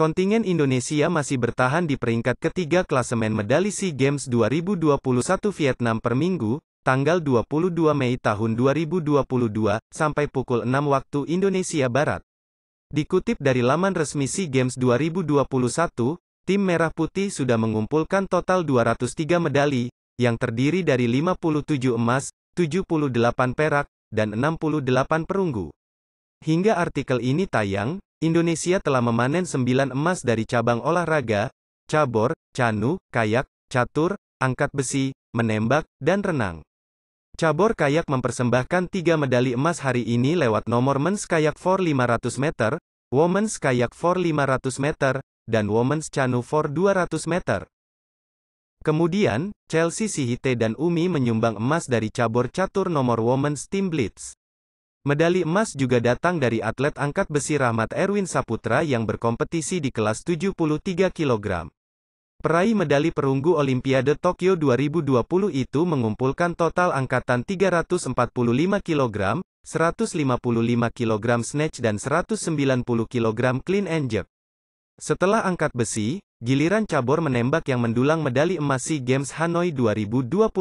Kontingen Indonesia masih bertahan di peringkat ketiga klasemen medali SEA Games 2021 Vietnam per minggu, tanggal 22 Mei tahun 2022, sampai pukul 6 waktu Indonesia Barat. Dikutip dari laman resmi SEA Games 2021, tim Merah Putih sudah mengumpulkan total 203 medali, yang terdiri dari 57 emas, 78 perak, dan 68 perunggu. Hingga artikel ini tayang, Indonesia telah memanen 9 emas dari cabang olahraga, cabor, canu, kayak, catur, angkat besi, menembak, dan renang. Cabor kayak mempersembahkan tiga medali emas hari ini lewat nomor men's kayak 4 500 meter, women's kayak 4 500 meter, dan women's canu 4 200 meter. Kemudian, Chelsea Sihite dan Umi menyumbang emas dari cabur catur nomor women's team blitz. Medali emas juga datang dari atlet angkat besi Rahmat Erwin Saputra yang berkompetisi di kelas 73 kg. Peraih medali perunggu Olimpiade Tokyo 2020 itu mengumpulkan total angkatan 345 kg, 155 kg snatch dan 190 kg clean and jerk. Setelah angkat besi, giliran cabor menembak yang mendulang medali emas SEA Games Hanoi 2021.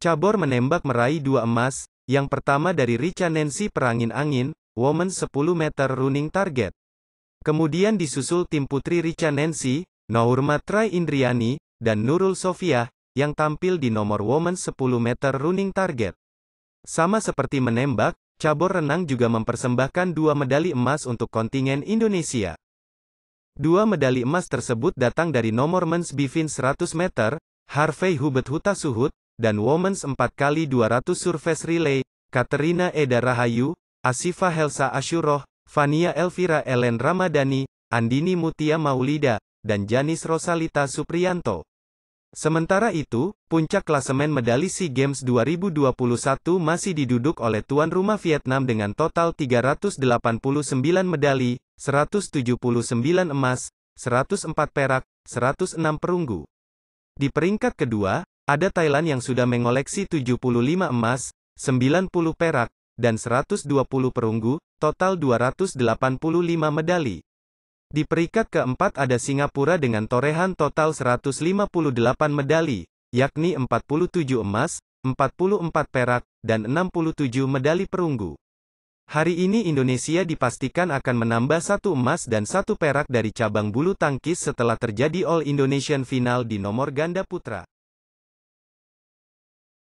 Cabor menembak meraih dua emas, yang pertama dari Richa Nancy Perangin Angin, Woman 10 meter running target. Kemudian disusul tim putri Richa Nancy, Nourma Trai Indriani, dan Nurul Sofia, yang tampil di nomor Woman 10 meter running target. Sama seperti menembak, cabur renang juga mempersembahkan dua medali emas untuk kontingen Indonesia. Dua medali emas tersebut datang dari nomor men's bivin 100 meter, Harvey Hubert Huta Suhut, dan Women's 4x200 Surface Relay, Katerina Eda Rahayu, Asifa Helsa Ashuroh, Fania Elvira Ellen Ramadhani, Andini Mutia Maulida, dan Janis Rosalita Suprianto. Sementara itu, puncak klasemen medali SEA Games 2021 masih diduduk oleh tuan rumah Vietnam dengan total 389 medali, 179 emas, 104 perak, 106 perunggu. Di peringkat kedua, ada Thailand yang sudah mengoleksi 75 emas, 90 perak, dan 120 perunggu, total 285 medali. Di peringkat keempat ada Singapura dengan torehan total 158 medali, yakni 47 emas, 44 perak, dan 67 medali perunggu. Hari ini Indonesia dipastikan akan menambah satu emas dan satu perak dari cabang bulu tangkis setelah terjadi All Indonesian Final di nomor ganda putra.